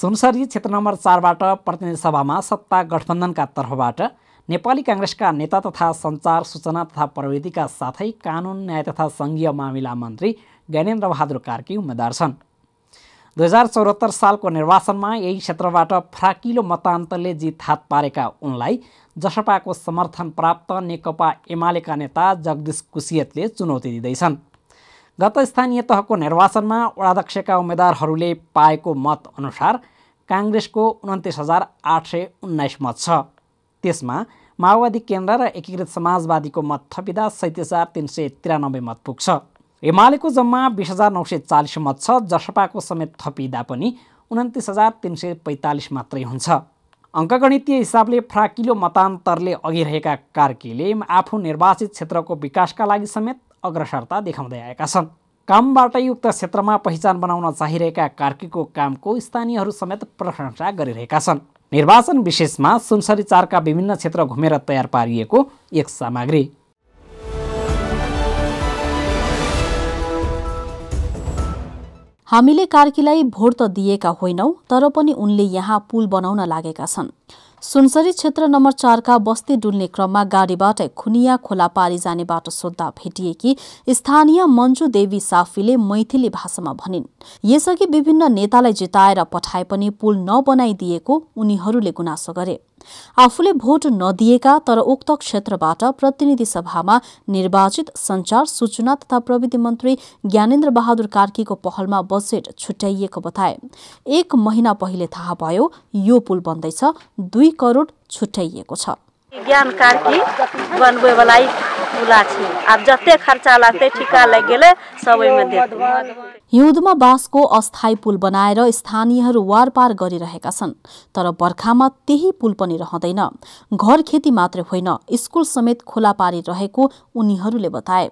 सुनसरी क्षेत्र नम्बर चारबाट प्रतिनिधि सभामा सत्ता गठबन्धनका तर्फबाट नेपाली काङ्ग्रेसका नेता तथा सञ्चार सूचना तथा प्रविधिका साथै कानुन न्याय तथा सङ्घीय मामिला मन्त्री ज्ञानेन्द्र बहादुर कार्की उम्मेद्वार छन् दुई हजार चौहत्तर सालको निर्वाचनमा यही क्षेत्रबाट फ्राकिलो मतान्तरले जित हात पारेका उनलाई जसपाको समर्थन प्राप्त नेकपा एमालेका नेता जगदीश कुसियतले चुनौती दिँदैछन् गत स्थानीय तहको निर्वाचनमा वडाध्यक्षका उम्मेद्वारहरूले पाएको मत अनुसार काङ्ग्रेसको उन्तिस हजार आठ सय उन्नाइस मत छ त्यसमा माओवादी केन्द्र र एकीकृत समाजवादीको मत थपिँदा सैतिस हजार तिन सय त्रियानब्बे मत पुग्छ हिमालयको जम्मा बिस हजार नौ सय चालिस मत छ जसपाको समेत थपिँदा पनि उन्तिस हजार तिन सय पैँतालिस मात्रै हुन्छ अङ्कगणितीय हिसाबले फ्राकिलो मतान्तरले अघि रहेका कार्कीले आफू निर्वाचित क्षेत्रको विकासका लागि समेत अग्रसरता देखाउँदै आएका छन् कामबाट युक्त क्षेत्रमा पहिचान बनाउन चाहिरहेका कार्कीको कामको स्थानीयहरू समेत प्रशंसा गरिरहेका छन् निर्वाचन विशेषमा सुनसरी चारका विभिन्न क्षेत्र घुमेर तयार पारिएको एक सामग्री हामीले कार्कीलाई भोट त दिएका होइनौ तर पनि उनले यहाँ पुल बनाउन लागेका छन् सुनसरी क्षेत्र नम्बर चारका बस्ती डुल्ने क्रममा गाडीबाट खुनिया खोला पारी जाने बाटो सोद्धा भेटिएकी स्थानीय मन्जु देवी साफीले मैथिली भाषामा भनिन् यसअघि विभिन्न नेतालाई जिताएर पठाए पनि पुल नबनाइदिएको उनीहरूले गुनासो गरे आफूले भोट नदिएका तर उक्त क्षेत्रबाट प्रतिनिधि सभामा निर्वाचित संचार सूचना तथा प्रविधि मन्त्री ज्ञानेन्द्र बहादुर कार्कीको पहलमा बजेट छुट्याइएको बताए एक महिना पहिले थाहा भयो यो पुल बन्दैछ दुई करोड छुट्याइएको छ ज्ञान कार्की बनबैवाला जते ठिका हिउँदमा बाँसको अस्थायी पुल बनाएर स्थानीयहरू वारपार गरिरहेका छन् तर बर्खामा त्यही पुल पनि रहँदैन घर खेती मात्रै होइन स्कुल समेत खुला पारी रहेको उनीहरूले बताए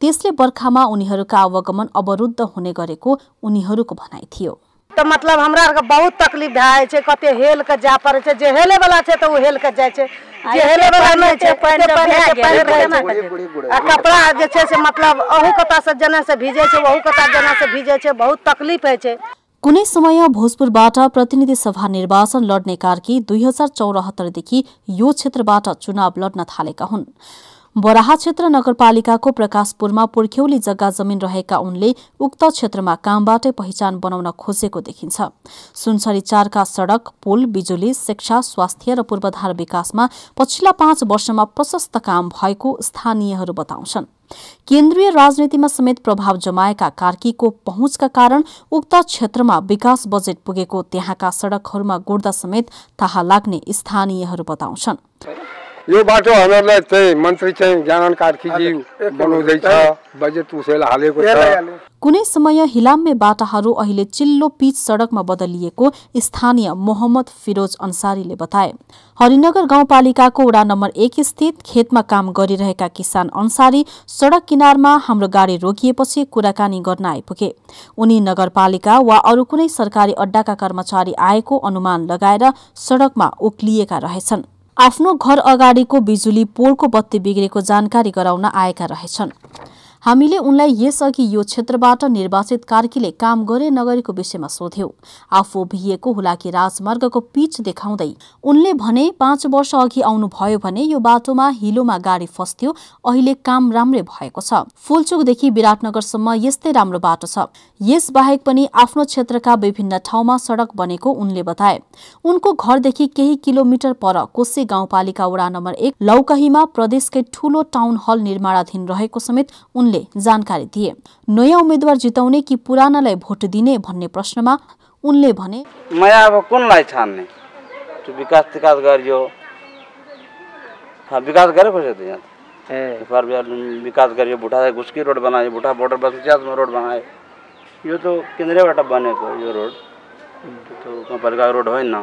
त्यसले बर्खामा उनीहरूका आवागमन अवरुद्ध हुने गरेको उनीहरूको भनाइ थियो तो मतलब हमरा आरके बहुत तकलीफ भए जाइ छै हेल के जाय पड़ै छै जे वाला छै तऽ हेल के जाइ कपड़ा जे छै मतलब अहू कता से जेना से भिजै छै कता जेना से भिजै बहुत तकलीफ होइ छै समय भोजपुरबाट प्रतिनिधि सभा निर्वाचन लड्ने कार्की दुई हजार चौरात्तरदेखि यो क्षेत्रबाट चुनाव लड्न थालेका बराहा क्षेत्र नगरपालिकाको प्रकाशपुरमा पुर्ख्यौली जग्गा जमिन रहेका उनले उक्त क्षेत्रमा कामबाटै पहिचान बनाउन खोजेको देखिन्छ सुनसरी चारका सड़क पुल बिजुली शिक्षा स्वास्थ्य र पूर्वाधार विकासमा पछिल्ला पाँच वर्षमा प्रशस्त काम भएको स्थानीयहरू बताउँछन् केन्द्रीय राजनीतिमा समेत प्रभाव जमाएका कार्कीको पहुँचका कारण उक्त क्षेत्रमा विकास बजेट पुगेको त्यहाँका सड़कहरूमा गुड्दा समेत थाहा लाग्ने स्थानीयहरू बताउँछन् यो बाटो हामीहरूलाई चाहिँ मन्त्री चाहिँ ज्ञान कार्कीजी बनाउँदैछ बजेट उसैले हालेको छ कुनै समय हिलाम्मे बाटाहरू अहिले चिल्लो पिच सडकमा बदलिएको स्थानीय मोहम्मद फिरोज अन्सारीले बताए हरिनगर गाउँपालिकाको वडा नम्बर एक स्थित खेतमा काम गरिरहेका किसान अन्सारी सडक किनारमा हाम्रो गाडी रोकिएपछि कुराकानी गर्न आइपुगे उनी नगरपालिका वा अरू कुनै सरकारी अड्डाका कर्मचारी आएको अनुमान लगाएर सडकमा उक्लिएका रहेछन् आफ्नो घर अगाडिको बिजुली पोलको बत्ती बिग्रेको जानकारी गराउन आएका रहेछन् हामीले उनलाई यसअघि यो क्षेत्रबाट निर्वाचित कार्कीले काम गरे नगरेको विषयमा सोध्यौं आफू भिएको हुलाकी राजमार्गको पिच देखाउँदै उनले भने पाँच वर्ष अघि आउनुभयो भने यो बाटोमा हिलोमा गाडी फस्थ्यो अहिले काम राम्रै भएको छ फुलचोकदेखि विराटनगरसम्म यस्तै राम्रो बाटो छ यस बाहेक पनि आफ्नो क्षेत्रका विभिन्न ठाउँमा सड़क बनेको उनले बताए उनको घरदेखि केही किलोमिटर पर कोशी गाउँपालिका वडा नम्बर एक लौकहीमा प्रदेशकै ठूलो टाउन हल निर्माणाधीन रहेको समेत उनले उनले जानकारी दिए नयाँ उम्मेद्वार जिताउने कि पुरानालाई भोट दिने भन्ने प्रश्नमा उनले भने नयाँ अब कुनलाई छान्ने विकास विकास गरियो विकास गरे खोज्यो त यहाँ विकास गरियो भुटा घुस्की रोड बनायो भुटा बोर्डर बसिच्यासमा रोड बनायो यो त केन्द्रबाट बनेको यो रोड त्यो रोड होइन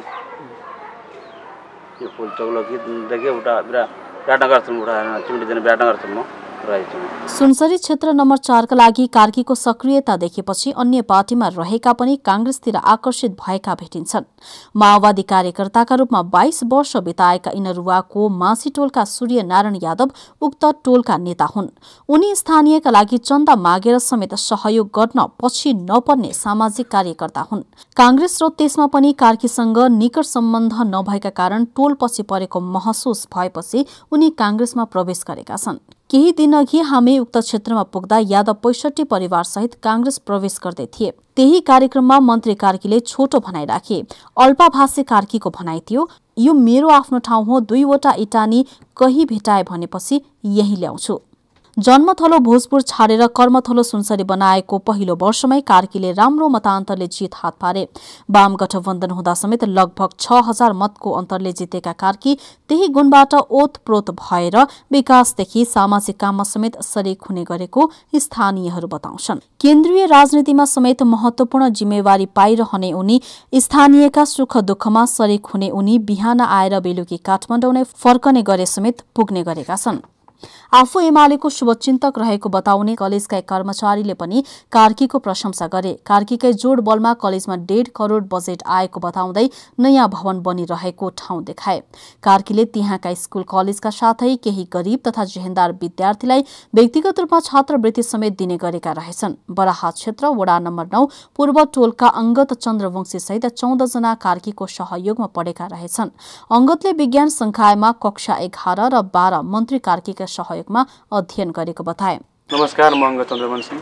यो फुल देखेँ उठा बिरा विराटनगरसम्म उठाएर चिम्डीदेखि विराटनगरसम्म सुनसरी क्षेत्र नम्बर चारका लागि कार्कीको सक्रियता देखेपछि अन्य पार्टीमा रहेका पनि काङ्ग्रेसतिर आकर्षित भएका भेटिन्छन् माओवादी कार्यकर्ताका रूपमा बाइस वर्ष बिताएका इनरुवाको मासी टोलका सूर्य नारायण यादव उक्त टोलका नेता हुन् उनी स्थानीयका लागि चन्दा मागेर समेत सहयोग गर्न पछि नपर्ने सामाजिक कार्यकर्ता हुन् काङ्ग्रेस र त्यसमा पनि कार्कीसँग निकट सम्बन्ध नभएका कारण टोल पछि परेको महसुस भएपछि उनी काङ्ग्रेसमा प्रवेश गरेका छन् केही दिनअघि हामी उक्त क्षेत्रमा पुग्दा यादव पैसठी परिवारसहित काङ्ग्रेस प्रवेश गर्दै थिए त्यही कार्यक्रममा मन्त्री कार्कीले छोटो भनाइ राखे अल्पाभाषी कार्कीको भनाइ थियो यो मेरो आफ्नो ठाउँ हो दुईवटा इटानी कहीँ भेटाए भनेपछि यही ल्याउँछु जन्मथलो भोजपुर छाडेर कर्मथलो सुनसरी बनाएको पहिलो वर्षमै कार्कीले राम्रो मतान्तरले जित हात पारे वाम गठबन्धन हुँदा समेत लगभग छ हजार मतको अन्तरले जितेका कार्की त्यही गुणबाट ओतप्रोत भएर विकासदेखि सामाजिक काममा समेत सरेक हुने गरेको स्थानीयहरू बताउँछन् केन्द्रीय राजनीतिमा समेत महत्वपूर्ण जिम्मेवारी पाइरहने उनी स्थानीयका सुख दुःखमा सरेक हुने उनी बिहान आएर बेलुकी काठमाडौँ नै फर्कने गरे समेत पुग्ने गरेका छन् आफू एमालेको शुभचिन्तक रहेको बताउने कलेजका एक कर्मचारीले पनि कार्कीको प्रशंसा गरे कार्कीकै जोड बलमा कलेजमा डेढ करोड बजेट आएको बताउँदै नयाँ भवन बनिरहेको ठाउँ देखाए कार्कीले त्यहाँका स्कूल कलेजका साथै केही गरीब तथा जेहेन्दार विद्यार्थीलाई व्यक्तिगत रूपमा छात्रवृत्ति समेत दिने गरेका रहेछन् बराहा क्षेत्र वडा नम्बर नौ पूर्व टोलका अङ्गत चन्द्रवंशी सहित जना कार्कीको सहयोगमा पढेका रहेछन् अङ्गतले विज्ञान संकायमा कक्षा एघार र बाह्र मन्त्री कार्कीका सहयोग सहयोगमा अध्ययन गरेको बताए नमस्कार म अङ्ग चन्द्रमन सिंह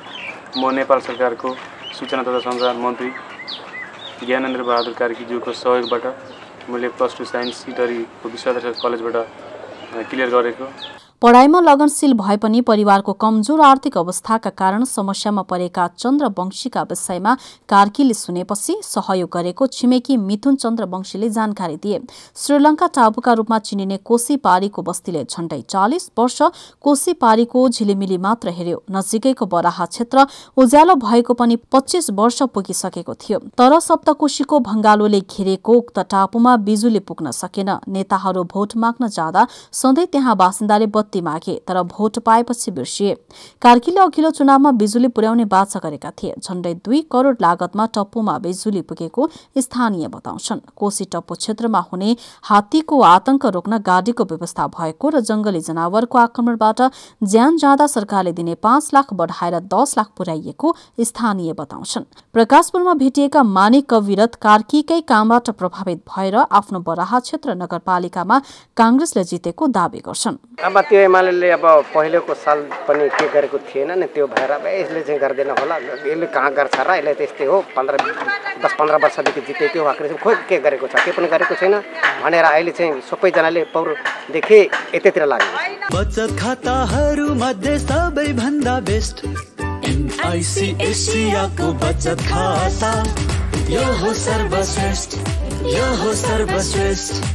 म नेपाल सरकारको सूचना तथा सञ्चार मन्त्री ज्ञानेन्द्र बहादुर कार्कीज्यूको सहयोगबाट मैले प्लस टू साइन्स सिटरीको विश्वदर्शक कलेजबाट क्लियर गरेको पढाइमा लगनशील भए पनि परिवारको कमजोर आर्थिक अवस्थाका कारण समस्यामा परेका चन्द्रवंशीका विषयमा कार्कीले सुनेपछि सहयोग गरेको छिमेकी मिथुन चन्द्रवंशीले जानकारी दिए श्रीलंका टापुका रूपमा चिनिने कोशी पारीको बस्तीले झण्डै चालिस वर्ष कोशी पारीको झिलिमिली मात्र हेर्यो नजिकैको बराहा क्षेत्र उज्यालो भएको पनि पच्चिस वर्ष पुगिसकेको थियो तर सप्तकोशीको भङ्गालोले घेरेको उक्त टापुमा बिजुली पुग्न सकेन नेताहरू भोट माग्न जाँदा सधैँ त्यहाँ बासिन्दाले नियुक्ति मागे तर भोट पाएपछि बिर्सिए कार्कीले अघिल्लो चुनावमा बिजुली पुर्याउने बाचा गरेका थिए झण्डै दुई करोड लागतमा टप्पोमा बिजुली पुगेको स्थानीय बताउँछन् कोशी टप्पू क्षेत्रमा हुने हात्तीको आतंक रोक्न गाडीको व्यवस्था भएको र जंगली जनावरको आक्रमणबाट ज्यान जाँदा सरकारले दिने पाँच लाख बढाएर दस लाख पुर्याइएको स्थानीय बताउँछन् प्रकाशपुरमा भेटिएका माने कविरत कार्कीकै कामबाट प्रभावित भएर आफ्नो बराह क्षेत्र नगरपालिकामा काङ्ग्रेसले जितेको दावी गर्छन् एमाले अब पहिलेको साल पनि के गरेको थिएन नि त्यो भएर अब यसले चाहिँ गर्दैन होला यसले कहाँ गर्छ र यसले त्यस्तै हो पन्ध्र दस पन्ध्र वर्षदेखि जितेको हो भएको रहेछ खोइ के गरेको छ के पनि गरेको छैन भनेर अहिले चाहिँ सबैजनाले पौरदेखि यतैतिर लाग्यो बचत खाताहरू मध्ये सबैभन्दा बेस्ट बचत खाता यो हो सर्वश्रेष्ठ यो हो सर्वश्रेष्ठ